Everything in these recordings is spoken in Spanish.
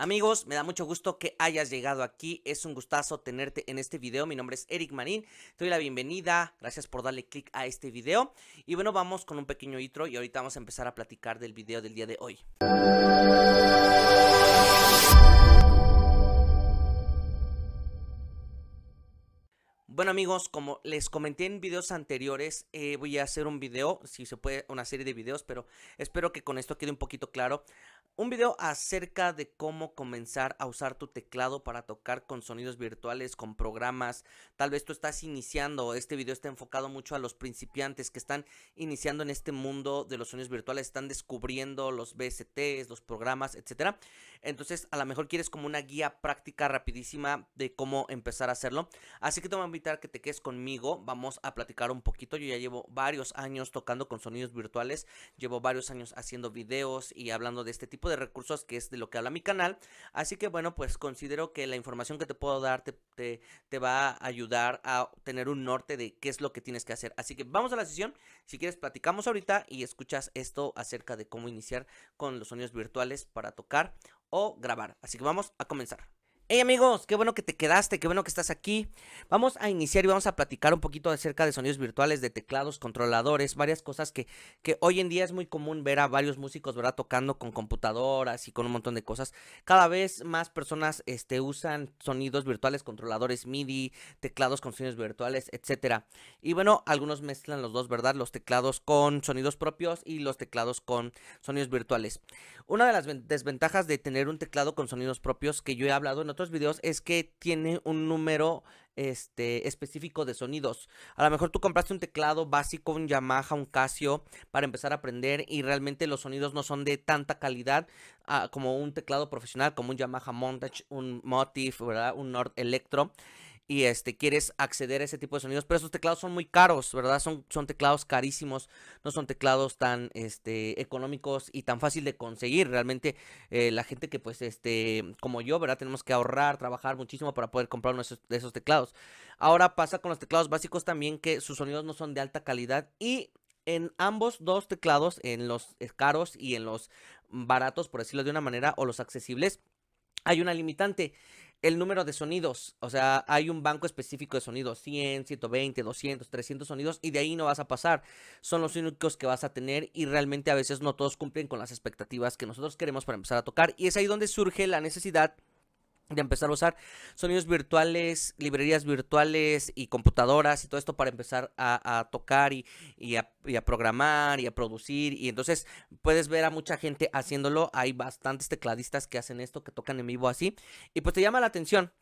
Amigos, me da mucho gusto que hayas llegado aquí. Es un gustazo tenerte en este video. Mi nombre es Eric Marín. Te doy la bienvenida. Gracias por darle click a este video. Y bueno, vamos con un pequeño intro y ahorita vamos a empezar a platicar del video del día de hoy. Bueno amigos, como les comenté en videos anteriores, eh, voy a hacer un video, si se puede, una serie de videos, pero espero que con esto quede un poquito claro. Un video acerca de cómo comenzar a usar tu teclado para tocar con sonidos virtuales, con programas. Tal vez tú estás iniciando, este video está enfocado mucho a los principiantes que están iniciando en este mundo de los sonidos virtuales, están descubriendo los BSTs, los programas, etcétera. Entonces, a lo mejor quieres como una guía práctica rapidísima de cómo empezar a hacerlo. Así que te voy a invitar a que te quedes conmigo. Vamos a platicar un poquito. Yo ya llevo varios años tocando con sonidos virtuales. Llevo varios años haciendo videos y hablando de este tipo de recursos que es de lo que habla mi canal. Así que bueno, pues considero que la información que te puedo darte te, va a ayudar a tener un norte de qué es lo que tienes que hacer. Así que vamos a la sesión. Si quieres, platicamos ahorita y escuchas esto acerca de cómo iniciar con los sonidos virtuales para tocar o grabar. Así que vamos a comenzar. Hey amigos, qué bueno que te quedaste, qué bueno que estás aquí. Vamos a iniciar y vamos a platicar un poquito acerca de sonidos virtuales, de teclados, controladores, varias cosas que, que hoy en día es muy común ver a varios músicos, ¿verdad? Tocando con computadoras y con un montón de cosas. Cada vez más personas este, usan sonidos virtuales, controladores MIDI, teclados con sonidos virtuales, etc. Y bueno, algunos mezclan los dos, ¿verdad? Los teclados con sonidos propios y los teclados con sonidos virtuales. Una de las desventajas de tener un teclado con sonidos propios que yo he hablado en otro videos es que tiene un número este, específico de sonidos. A lo mejor tú compraste un teclado básico, un Yamaha, un Casio, para empezar a aprender y realmente los sonidos no son de tanta calidad ah, como un teclado profesional, como un Yamaha Montage, un Motif, ¿verdad? un Nord Electro y este, quieres acceder a ese tipo de sonidos, pero esos teclados son muy caros, ¿verdad? Son, son teclados carísimos, no son teclados tan este, económicos y tan fácil de conseguir. Realmente eh, la gente que pues este, como yo, ¿verdad? Tenemos que ahorrar, trabajar muchísimo para poder comprar uno de esos, de esos teclados. Ahora pasa con los teclados básicos también que sus sonidos no son de alta calidad y en ambos dos teclados, en los eh, caros y en los baratos, por decirlo de una manera, o los accesibles, hay una limitante el número de sonidos. O sea, hay un banco específico de sonidos, 100, 120, 200, 300 sonidos, y de ahí no vas a pasar. Son los únicos que vas a tener y realmente a veces no todos cumplen con las expectativas que nosotros queremos para empezar a tocar. Y es ahí donde surge la necesidad de empezar a usar sonidos virtuales, librerías virtuales y computadoras y todo esto para empezar a, tocar y, a, programar y a producir. Y entonces puedes ver a mucha gente haciéndolo. Hay bastantes tecladistas que hacen esto, que tocan en vivo así. Y pues te llama la atención.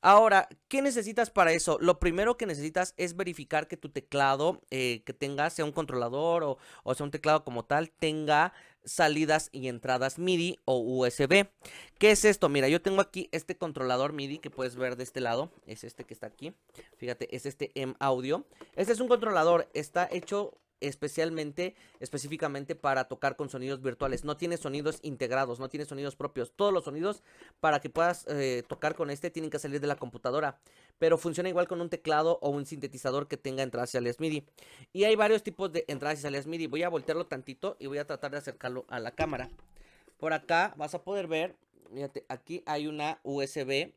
Ahora, ¿qué necesitas para eso? Lo primero que necesitas es verificar que tu teclado eh, que tenga sea un controlador o sea un teclado como tal, tenga salidas y entradas MIDI o USB. ¿Qué es esto? Mira, yo tengo aquí este controlador MIDI que puedes ver de este lado. Es este que está aquí. Fíjate, es este M-Audio. Este es un controlador. Está hecho especialmente, específicamente para tocar con sonidos virtuales. No tiene sonidos integrados, no tiene sonidos propios. Todos los sonidos para que puedas eh, tocar con este tienen que salir de la computadora. Pero funciona igual con un teclado o un sintetizador que tenga entradas y salidas MIDI. Y hay varios tipos de entradas y salidas MIDI. Voy a voltearlo tantito y voy a tratar de acercarlo a la cámara. Por acá vas a poder ver, fíjate, aquí hay una USB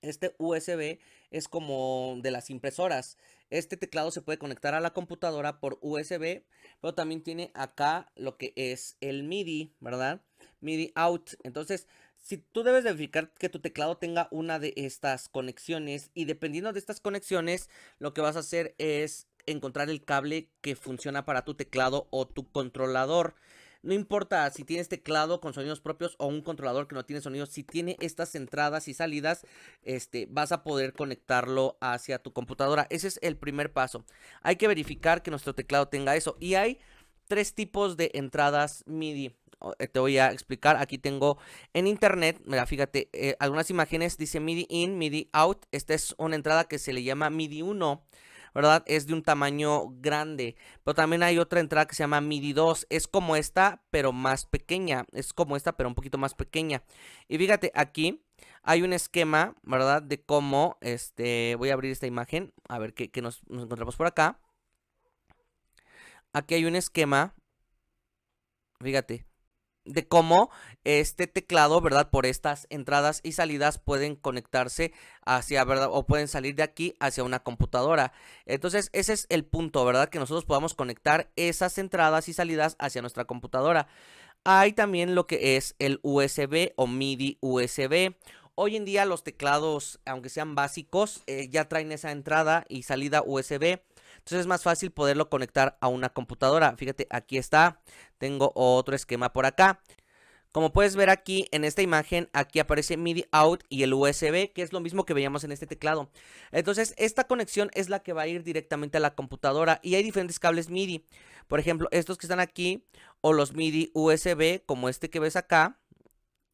este USB es como de las impresoras. Este teclado se puede conectar a la computadora por USB, pero también tiene acá lo que es el MIDI, ¿verdad? MIDI out. Entonces, si tú debes verificar que tu teclado tenga una de estas conexiones y dependiendo de estas conexiones, lo que vas a hacer es encontrar el cable que funciona para tu teclado o tu controlador. No importa si tienes este teclado con sonidos propios o un controlador que no tiene sonidos, si tiene estas entradas y salidas, este, vas a poder conectarlo hacia tu computadora. Ese es el primer paso. Hay que verificar que nuestro teclado tenga eso. Y hay tres tipos de entradas MIDI. Oh, eh, te voy a explicar. Aquí tengo en internet, mira, fíjate, eh, algunas imágenes dice MIDI in, MIDI out. Esta es una entrada que se le llama MIDI 1. ¿verdad? Es de un tamaño grande. Pero también hay otra entrada que se llama MIDI 2. Es como esta, pero más pequeña. Es como esta, pero un poquito más pequeña. Y fíjate, aquí hay un esquema, ¿verdad? De cómo, este, voy a abrir esta imagen, a ver qué, nos encontramos por acá. Aquí hay un esquema, fíjate, de cómo este teclado, ¿verdad? Por estas entradas y salidas pueden conectarse hacia, ¿verdad? O pueden salir de aquí hacia una computadora. Entonces, ese es el punto, ¿verdad? Que nosotros podamos conectar esas entradas y salidas hacia nuestra computadora. Hay también lo que es el USB o MIDI USB. Hoy en día los teclados, aunque sean básicos, eh, ya traen esa entrada y salida USB. Entonces es más fácil poderlo conectar a una computadora. Fíjate, aquí está. Tengo otro esquema por acá. Como puedes ver aquí en esta imagen, aquí aparece MIDI out y el USB, que es lo mismo que veíamos en este teclado. Entonces, esta conexión es la que va a ir directamente a la computadora y hay diferentes cables MIDI. Por ejemplo, estos que están aquí o los MIDI USB, como este que ves acá.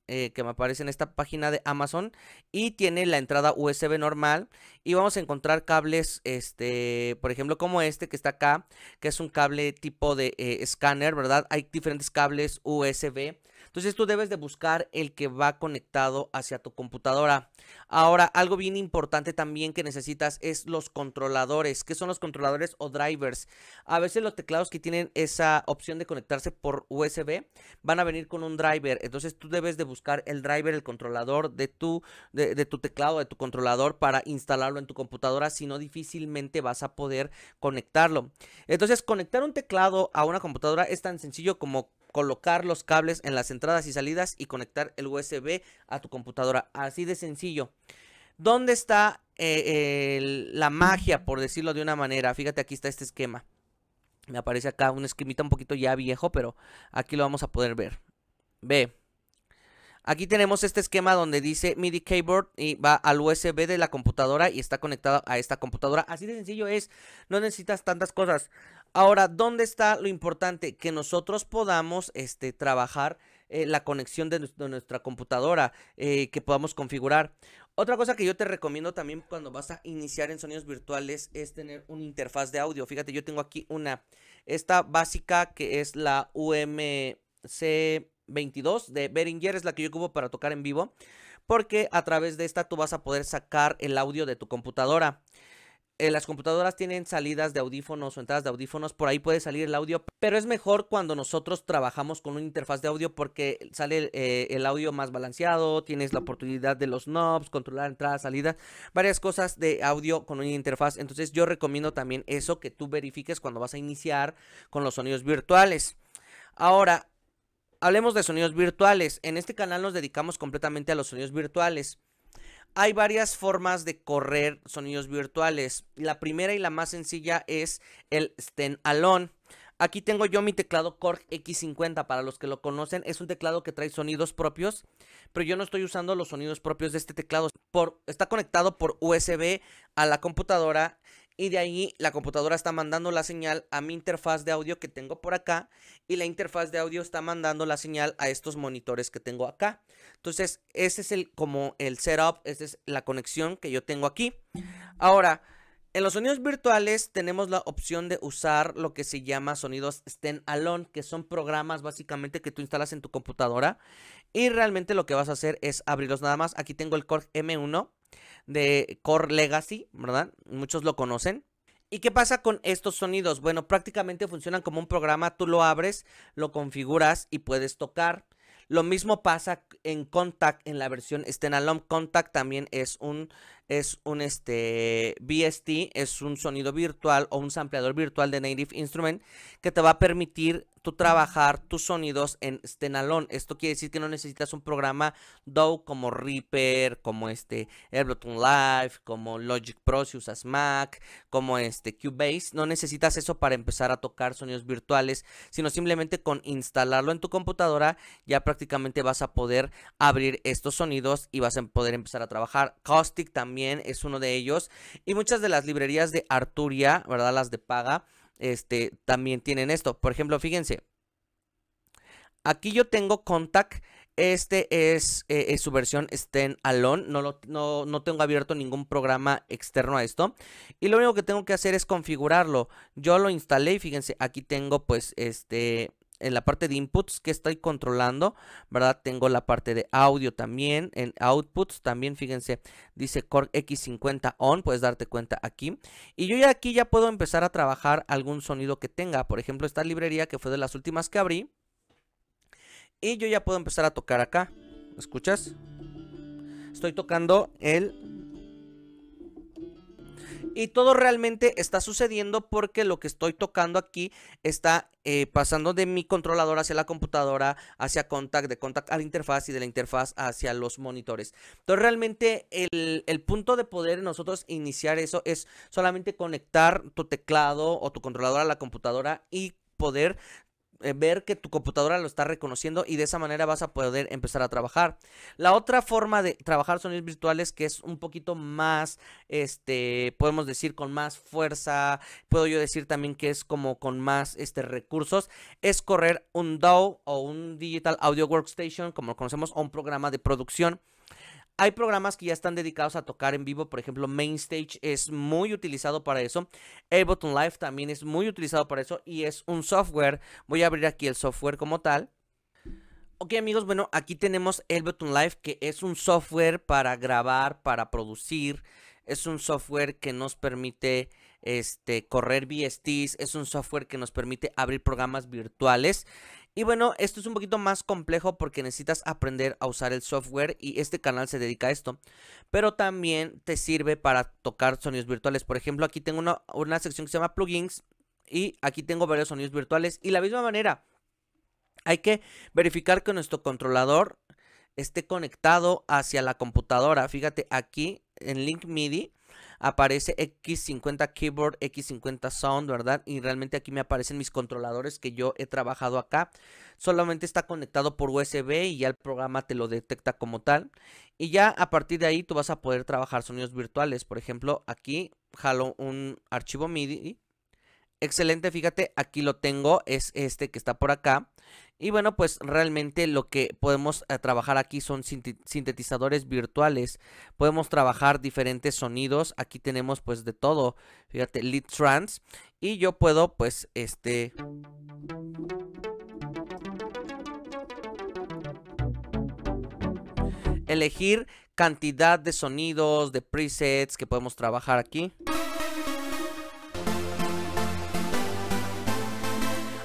Eh, que me aparece en esta página de Amazon y tiene la entrada USB normal y vamos a encontrar cables, este, por ejemplo, como este que está acá, que es un cable tipo de eh, escáner, ¿verdad? Hay diferentes cables USB entonces tú debes de buscar el que va conectado hacia tu computadora. Ahora, algo bien importante también que necesitas es los controladores. ¿Qué son los controladores o drivers? A veces los teclados que tienen esa opción de conectarse por USB van a venir con un driver. Entonces tú debes de buscar el driver, el controlador de tu, de, de tu teclado, de tu controlador para instalarlo en tu computadora. Si no, difícilmente vas a poder conectarlo. Entonces, conectar un teclado a una computadora es tan sencillo como colocar los cables en las entradas y salidas y conectar el USB a tu computadora. Así de sencillo. ¿Dónde está eh, la magia, por decirlo de una manera? Fíjate, aquí está este esquema. Me aparece acá un esquemita un poquito ya viejo, pero aquí lo vamos a poder ver. Ve. Aquí tenemos este esquema donde dice MIDI keyboard y va al USB de la computadora y está conectado a esta computadora. Así de sencillo es, no necesitas tantas cosas. Ahora, ¿dónde está lo importante? Que nosotros podamos este, trabajar eh, la conexión de, nuestra computadora, eh, que podamos configurar. Otra cosa que yo te recomiendo también cuando vas a iniciar en sonidos virtuales es tener una interfaz de audio. Fíjate, yo tengo aquí una, esta básica que es la UMC 22 de Behringer es la que yo ocupo para tocar en vivo porque a través de esta tú vas a poder sacar el audio de tu computadora. Eh, las computadoras tienen salidas de audífonos o entradas de audífonos, por ahí puede salir el audio, pero es mejor cuando nosotros trabajamos con una interfaz de audio porque sale eh, el audio más balanceado, tienes la oportunidad de los knobs, controlar entrada, salida, varias cosas de audio con una interfaz. Entonces yo recomiendo también eso que tú verifiques cuando vas a iniciar con los sonidos virtuales. Ahora, hablemos de sonidos virtuales. En este canal nos dedicamos completamente a los sonidos virtuales. Hay varias formas de correr sonidos virtuales. La primera y la más sencilla es el Stand Alone. Aquí tengo yo mi teclado Korg X50, para los que lo conocen, es un teclado que trae sonidos propios, pero yo no estoy usando los sonidos propios de este teclado, está conectado por USB a la computadora y de ahí la computadora está mandando la señal a mi interfaz de audio que tengo por acá y la interfaz de audio está mandando la señal a estos monitores que tengo acá. Entonces, ese es el como el setup, esta es la conexión que yo tengo aquí. Ahora, en los sonidos virtuales tenemos la opción de usar lo que se llama sonidos Standalone alone que son programas básicamente que tú instalas en tu computadora. Y realmente lo que vas a hacer es abrirlos nada más. Aquí tengo el Core M1 de Core Legacy, ¿verdad? Muchos lo conocen. ¿Y qué pasa con estos sonidos? Bueno, prácticamente funcionan como un programa, tú lo abres, lo configuras y puedes tocar. Lo mismo pasa en Contact, en la versión Standalone. Contact también es un es un este, BST es un sonido virtual o un sampleador virtual de Native Instrument que te va a permitir tú trabajar tus sonidos en Stenalon Esto quiere decir que no necesitas un programa DAW como Reaper, como este Ableton Live, como Logic Pro si usas Mac, como este Cubase. No necesitas eso para empezar a tocar sonidos virtuales, sino simplemente con instalarlo en tu computadora ya prácticamente vas a poder abrir estos sonidos y vas a poder empezar a trabajar. Caustic también es uno de ellos. Y muchas de las librerías de Arturia, ¿verdad? Las de paga, este, también tienen esto. Por ejemplo, fíjense. Aquí yo tengo Contact. Este eh, es, su versión Stand Alone. No, lo, no, tengo abierto ningún programa externo a esto. Y lo único que tengo que hacer es configurarlo. Yo lo instalé y fíjense, aquí tengo pues este en la parte de inputs que estoy controlando, ¿verdad? Tengo la parte de audio también, en outputs también, fíjense, dice Core X50 on, puedes darte cuenta aquí. Y yo ya aquí ya puedo empezar a trabajar algún sonido que tenga, por ejemplo, esta librería que fue de las últimas que abrí. Y yo ya puedo empezar a tocar acá, ¿escuchas? Estoy tocando el y todo realmente está sucediendo porque lo que estoy tocando aquí está eh, pasando de mi controlador hacia la computadora, hacia contact, de contact a la interfaz y de la interfaz hacia los monitores. Entonces realmente el, el punto de poder nosotros iniciar eso es solamente conectar tu teclado o tu controlador a la computadora y poder eh, ver que tu computadora lo está reconociendo y de esa manera vas a poder empezar a trabajar. La otra forma de trabajar sonidos virtuales que es un poquito más, este, podemos decir con más fuerza, puedo yo decir también que es como con más este, recursos, es correr un DAW o un Digital Audio Workstation, como lo conocemos, o un programa de producción hay programas que ya están dedicados a tocar en vivo, por ejemplo, Mainstage es muy utilizado para eso, Button Live también es muy utilizado para eso y es un software. Voy a abrir aquí el software como tal. Ok amigos, bueno, aquí tenemos Button Live que es un software para grabar, para producir, es un software que nos permite este, correr VSTs, es un software que nos permite abrir programas virtuales. Y bueno, esto es un poquito más complejo porque necesitas aprender a usar el software y este canal se dedica a esto. Pero también te sirve para tocar sonidos virtuales. Por ejemplo, aquí tengo una, una sección que se llama plugins y aquí tengo varios sonidos virtuales. Y la misma manera, hay que verificar que nuestro controlador esté conectado hacia la computadora. Fíjate aquí en Link MIDI aparece X50 Keyboard, X50 Sound, ¿verdad? Y realmente aquí me aparecen mis controladores que yo he trabajado acá. Solamente está conectado por USB y ya el programa te lo detecta como tal. Y ya a partir de ahí tú vas a poder trabajar sonidos virtuales. Por ejemplo, aquí jalo un archivo MIDI. Excelente, fíjate, aquí lo tengo, es este que está por acá. Y bueno, pues realmente lo que podemos eh, trabajar aquí son sintetizadores virtuales. Podemos trabajar diferentes sonidos. Aquí tenemos pues de todo. Fíjate, lead trans. Y yo puedo pues este... Elegir cantidad de sonidos, de presets que podemos trabajar aquí.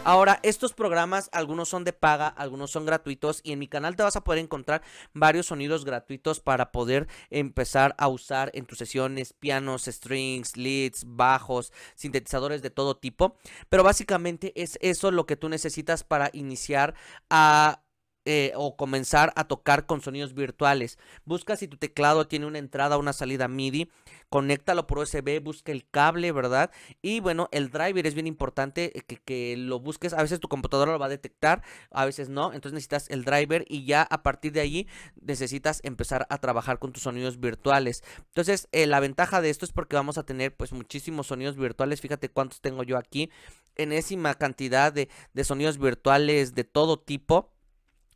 Ahora, estos programas, algunos son de paga, algunos son gratuitos y en mi canal te vas a poder encontrar varios sonidos gratuitos para poder empezar a usar en tus sesiones pianos, strings, leads, bajos, sintetizadores de todo tipo. Pero básicamente es eso lo que tú necesitas para iniciar a eh, o comenzar a tocar con sonidos virtuales. Busca si tu teclado tiene una entrada o una salida MIDI, conéctalo por USB, busca el cable, ¿verdad? Y bueno, el driver es bien importante eh, que, lo busques. A veces tu computadora lo va a detectar, a veces no. Entonces necesitas el driver y ya a partir de allí necesitas empezar a trabajar con tus sonidos virtuales. Entonces, eh, la ventaja de esto es porque vamos a tener pues muchísimos sonidos virtuales. Fíjate cuántos tengo yo aquí. Enésima cantidad de sonidos virtuales de todo tipo.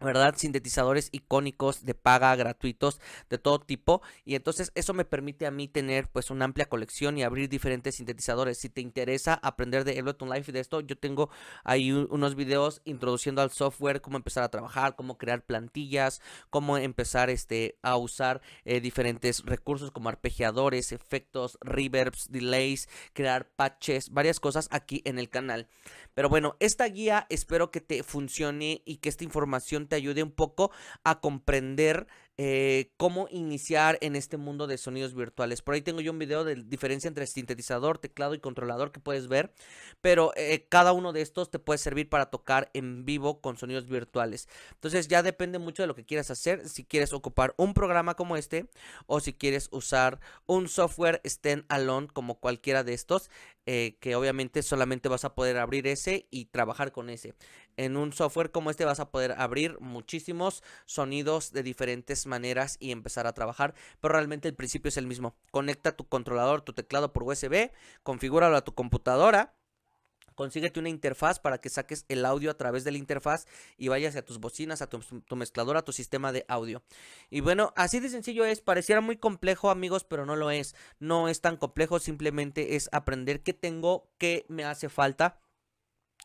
¿verdad? Sintetizadores icónicos de paga, gratuitos, de todo tipo. Y entonces eso me permite a mí tener pues una amplia colección y abrir diferentes sintetizadores. Si te interesa aprender de Ableton Life y de esto, yo tengo ahí unos videos introduciendo al software, cómo empezar a trabajar, cómo crear plantillas, cómo empezar este, a usar eh, diferentes recursos como arpegiadores, efectos, reverbs, delays, crear patches, varias cosas aquí en el canal. Pero bueno, esta guía espero que te funcione y que esta información te te ayude un poco a comprender eh, cómo iniciar en este mundo de sonidos virtuales. Por ahí tengo yo un video de diferencia entre sintetizador, teclado y controlador que puedes ver, pero eh, cada uno de estos te puede servir para tocar en vivo con sonidos virtuales. Entonces ya depende mucho de lo que quieras hacer, si quieres ocupar un programa como este o si quieres usar un software stand alone como cualquiera de estos. Eh, que obviamente solamente vas a poder abrir ese y trabajar con ese. En un software como este vas a poder abrir muchísimos sonidos de diferentes maneras y empezar a trabajar, pero realmente el principio es el mismo. Conecta tu controlador, tu teclado por USB, configúralo a tu computadora Consíguete una interfaz para que saques el audio a través de la interfaz y vayas a tus bocinas, a tu, mezclador, a tu sistema de audio. Y bueno, así de sencillo es. Pareciera muy complejo, amigos, pero no lo es. No es tan complejo, simplemente es aprender qué tengo, qué me hace falta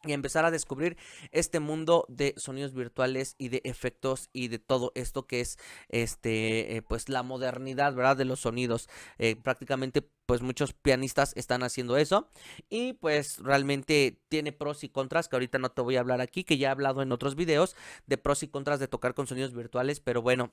y empezar a descubrir este mundo de sonidos virtuales y de efectos y de todo esto que es este eh, pues la modernidad verdad de los sonidos eh, prácticamente pues muchos pianistas están haciendo eso y pues realmente tiene pros y contras que ahorita no te voy a hablar aquí que ya he hablado en otros videos de pros y contras de tocar con sonidos virtuales pero bueno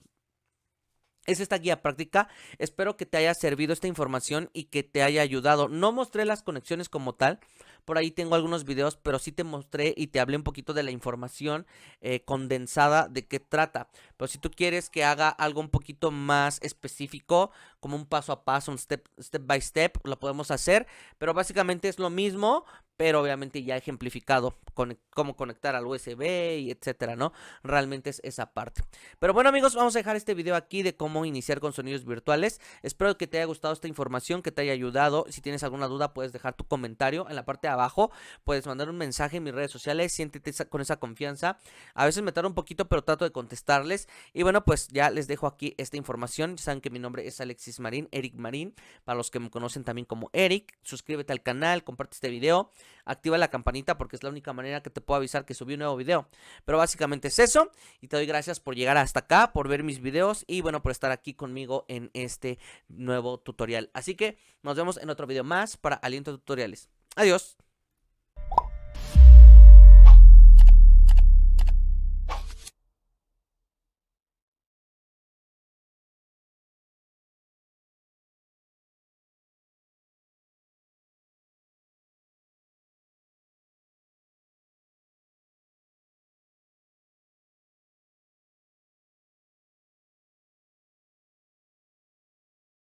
es esta guía práctica. Espero que te haya servido esta información y que te haya ayudado. No mostré las conexiones como tal, por ahí tengo algunos videos, pero sí te mostré y te hablé un poquito de la información eh, condensada de qué trata. Pero si tú quieres que haga algo un poquito más específico, como un paso a paso, un step, by step, lo podemos hacer. Pero básicamente es lo mismo, pero obviamente ya ejemplificado con e, cómo conectar al USB y etcétera, ¿no? Realmente es esa parte. Pero bueno amigos, vamos a dejar este video aquí de cómo iniciar con sonidos virtuales. Espero que te haya gustado esta información, que te haya ayudado. Si tienes alguna duda puedes dejar tu comentario en la parte de abajo, puedes mandar un mensaje en mis redes sociales, siéntete con esa confianza. A veces me tardo un poquito, pero trato de contestarles. Y bueno, pues ya les dejo aquí esta información. Saben que mi nombre es Alexis Marín, Eric Marín, para los que me conocen también como Eric. Suscríbete al canal, comparte este video, activa la campanita porque es la única manera que te puedo avisar que subí un nuevo video. Pero básicamente es eso. Y te doy gracias por llegar hasta acá, por ver mis videos y bueno, por estar aquí conmigo en este nuevo tutorial. Así que nos vemos en otro video más para Aliento Tutoriales. Adiós.